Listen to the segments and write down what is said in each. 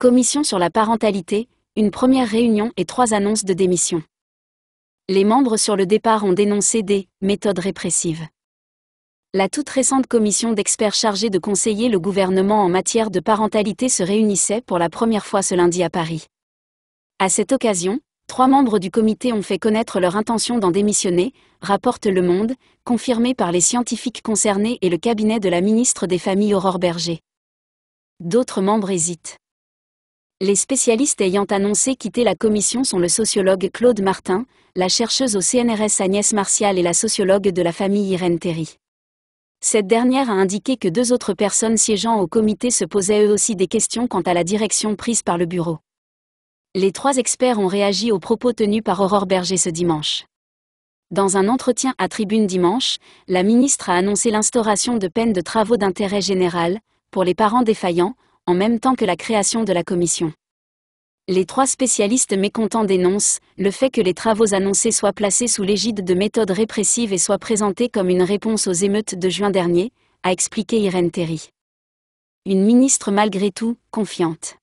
Commission sur la parentalité, une première réunion et trois annonces de démission. Les membres sur le départ ont dénoncé des méthodes répressives. La toute récente commission d'experts chargée de conseiller le gouvernement en matière de parentalité se réunissait pour la première fois ce lundi à Paris. À cette occasion, trois membres du comité ont fait connaître leur intention d'en démissionner, rapporte Le Monde, confirmé par les scientifiques concernés et le cabinet de la ministre des Familles Aurore Berger. D'autres membres hésitent. Les spécialistes ayant annoncé quitter la commission sont le sociologue Claude Martin, la chercheuse au CNRS Agnès Martial et la sociologue de la famille Irène Terry. Cette dernière a indiqué que deux autres personnes siégeant au comité se posaient eux aussi des questions quant à la direction prise par le bureau. Les trois experts ont réagi aux propos tenus par Aurore Berger ce dimanche. Dans un entretien à Tribune dimanche, la ministre a annoncé l'instauration de peines de travaux d'intérêt général, pour les parents défaillants, en même temps que la création de la commission. Les trois spécialistes mécontents dénoncent le fait que les travaux annoncés soient placés sous l'égide de méthodes répressives et soient présentés comme une réponse aux émeutes de juin dernier, a expliqué Irène Terry. Une ministre malgré tout, confiante.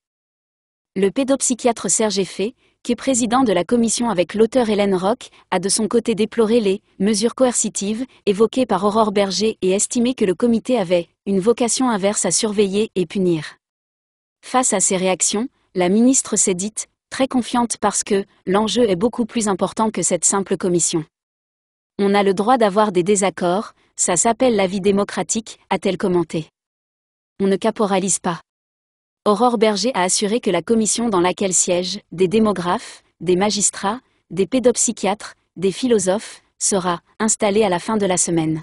Le pédopsychiatre Serge Effet, qui est président de la commission avec l'auteur Hélène Rock, a de son côté déploré les mesures coercitives évoquées par Aurore Berger et estimé que le comité avait une vocation inverse à surveiller et punir. Face à ces réactions, la ministre s'est dite très confiante parce que l'enjeu est beaucoup plus important que cette simple commission. On a le droit d'avoir des désaccords, ça s'appelle la vie démocratique, a-t-elle commenté. On ne caporalise pas. Aurore Berger a assuré que la commission dans laquelle siègent des démographes, des magistrats, des pédopsychiatres, des philosophes, sera installée à la fin de la semaine.